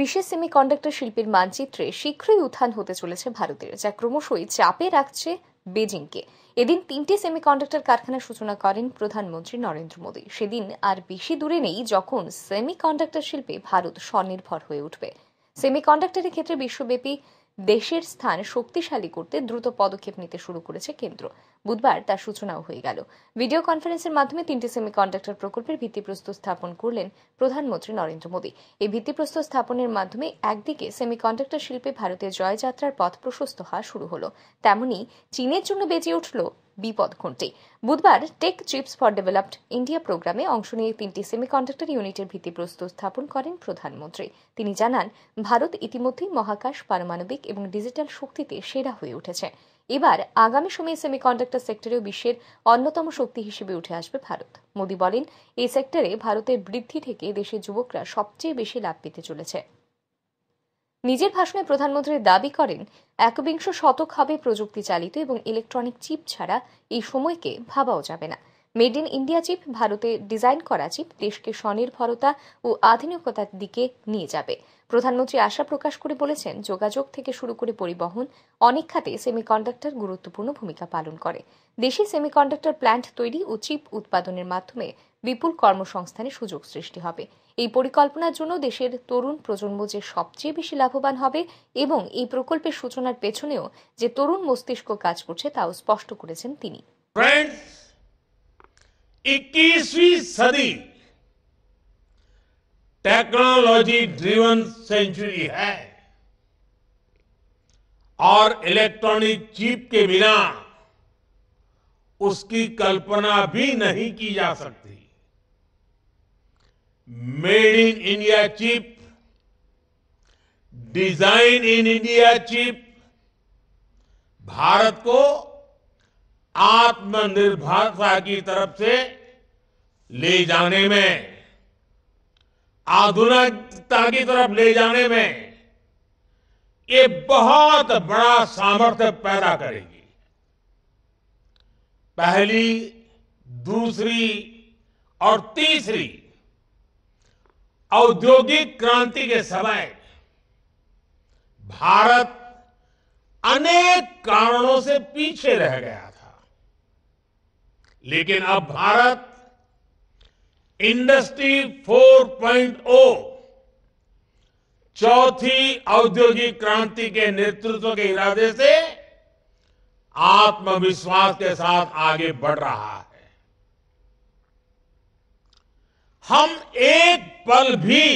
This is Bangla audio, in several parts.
বিশেষ সেমিকন্ডাক্টর শিল্পের মানচিত্রে শীঘ্রই উত্থান হতে চলেছে ভারতের যা ক্রমশই চাপে রাখছে বেজিংকে এদিন তিনটি সেমিকন্ডাক্টর কারখানার সূচনা করেন প্রধানমন্ত্রী নরেন্দ্র মোদী সেদিন আর বেশি দূরে নেই যখন সেমিকন্ডাক্টর শিল্পে ভারত স্বনির্ভর হয়ে উঠবে সেমিকন্ডাক্টরের ক্ষেত্রে বিশ্বব্যাপী দেশের স্থান শক্তিশালী করতে দ্রুত পদক্ষেপ নিতে শুরু করেছে কেন্দ্র বুধবার তার সূচনাও হয়ে গেল ভিডিও কনফারেন্সের মাধ্যমে তিনটি সেমিকন্ডাক্টর প্রকল্পের ভিত্তিপ্রস্তর স্থাপন করলেন প্রধানমন্ত্রী নরেন্দ্র মোদী এই ভিত্তিপ্রস্তর স্থাপনের মাধ্যমে একদিকে সেমিকন্ডাক্টর শিল্পে ভারতের জয়যাত্রার পথ প্রশস্ত হওয়া শুরু হলো তেমনি চীনের জন্য বেজে উঠল বিপদ ঘটে বুধবার tech chips for developed India প্রোগ্রামে অংশ নিয়ে তিনটি সেমিকন্ডাক্টর ইউনিটের ভিত্তিপ্রস্তর স্থাপন করেন প্রধানমন্ত্রী তিনি জানান ভারত ইতিমধ্যেই মহাকাশ পারমাণবিক এবং ডিজিটাল শক্তিতে সেরা হয়ে উঠেছে এবার আগামী সময়ে সেমিকন্ডাক্টর সেক্টরেও বিশ্বের অন্যতম শক্তি হিসেবে উঠে আসবে ভারত মোদী বলেন এই সেক্টরে ভারতের বৃদ্ধি থেকে দেশের যুবকরা সবচেয়ে বেশি লাভ পেতে চলেছে নিজের ভাষণে প্রধানমন্ত্রী দাবি করেন একবিংশ শতক হবে প্রযুক্তি চালিত এবং ইলেকট্রনিক চিপ ছাড়া এই সময়কে ভাবাও যাবে না মেড ইন ইন্ডিয়া চিপ ভারতে ডিজাইন করা চিপ দেশকে স্বনির্ভরতা ও আধুনিকতার দিকে নিয়ে যাবে প্রধানমন্ত্রী আশা প্রকাশ করে বলেছেন যোগাযোগ থেকে শুরু করে পরিবহন অনেক খাতে সেমিকন্ডাক্টর গুরুত্বপূর্ণ ভূমিকা পালন করে দেশে সেমিকন্ডাক্টর প্ল্যান্ট তৈরি ও চিপ উৎপাদনের মাধ্যমে বিপুল কর্মসংস্থানের সুযোগ সৃষ্টি হবে এই পরিকল্পনার জন্য দেশের তরুণ প্রজন্ম যে সবচেয়ে বেশি লাভবান হবে এবং এই প্রকল্পের সূচনার পেছনেও যে তরুণ মস্তিষ্ক কাজ করছে তাও স্পষ্ট করেছেন তিনি इक्कीसवीं सदी टेक्नोलॉजी ड्रिवन सेंचुरी है और इलेक्ट्रॉनिक चिप के बिना उसकी कल्पना भी नहीं की जा सकती made in India chip design in India chip Bharat को आत्मनिर्भरता की तरफ से ले जाने में आधुनिकता की तरफ ले जाने में ये बहुत बड़ा सामर्थ्य पैदा करेगी पहली दूसरी और तीसरी औद्योगिक क्रांति के समय भारत अनेक कारणों से पीछे रह गया था लेकिन अब भारत इंडस्ट्री 4.0 चौथी औद्योगिक क्रांति के नेतृत्व के इरादे से आत्मविश्वास के साथ आगे बढ़ रहा है हम एक पल भी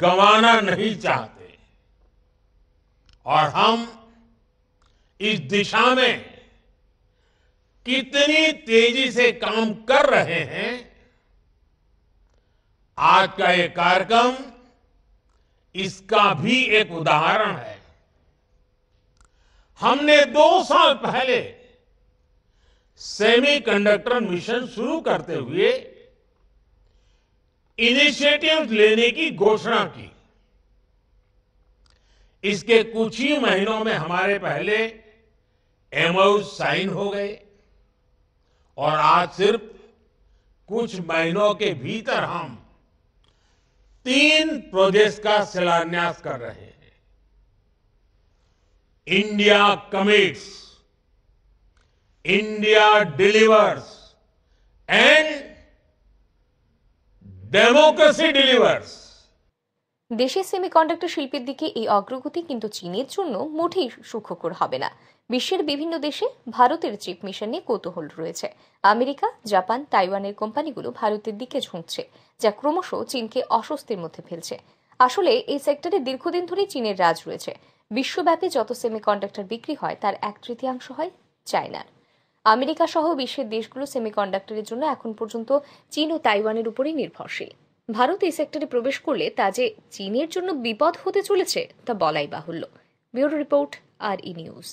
गंवाना नहीं चाहते और हम इस दिशा में कितनी तेजी से काम कर रहे हैं आज का ये कार्यक्रम इसका भी एक उदाहरण है हमने दो साल पहले सेमीकंडक्टर मिशन शुरू करते हुए इनिशिएटिव लेने की घोषणा की इसके कुछ ही महीनों में हमारे पहले एमओ साइन हो गए और आज सिर्फ कुछ महीनों के भीतर हम तीन प्रोजेक्ट का शिलान्यास कर रहे हैं India commits India delivers and democracy delivers দেশে সেমিকন্ডাক্টর শিল্পের দিকে এই অগ্রগতি কিন্তু চীনের জন্য মোটেই সুখকর হবে না বিশ্বের বিভিন্ন দেশে ভারতের চিপ মিশন নিয়ে কৌতূহল রয়েছে আমেরিকা জাপান তাইওয়ানের কোম্পানিগুলো ভারতের দিকে ঝুঁকছে যা ক্রমশ চীনকে অস্বস্তির মধ্যে ফেলছে আসলে এই সেক্টরে দীর্ঘদিন ধরেই চীনের রাজ রয়েছে বিশ্বব্যাপী যত সেমিকন্ডাক্টর বিক্রি হয় তার এক তৃতীয়াংশ হয় চায়নার আমেরিকা সহ বিশ্বের দেশগুলো সেমিকন্ডাক্টরের জন্য এখন পর্যন্ত চীন ও তাইওয়ানের উপরেই নির্ভরশীল ভারত এই সেক্টরে প্রবেশ করলে তা যে চীনের জন্য বিপদ হতে চলেছে তা বলাই বাহুল্য ব্যুরো রিপোর্ট আর ই নিউজ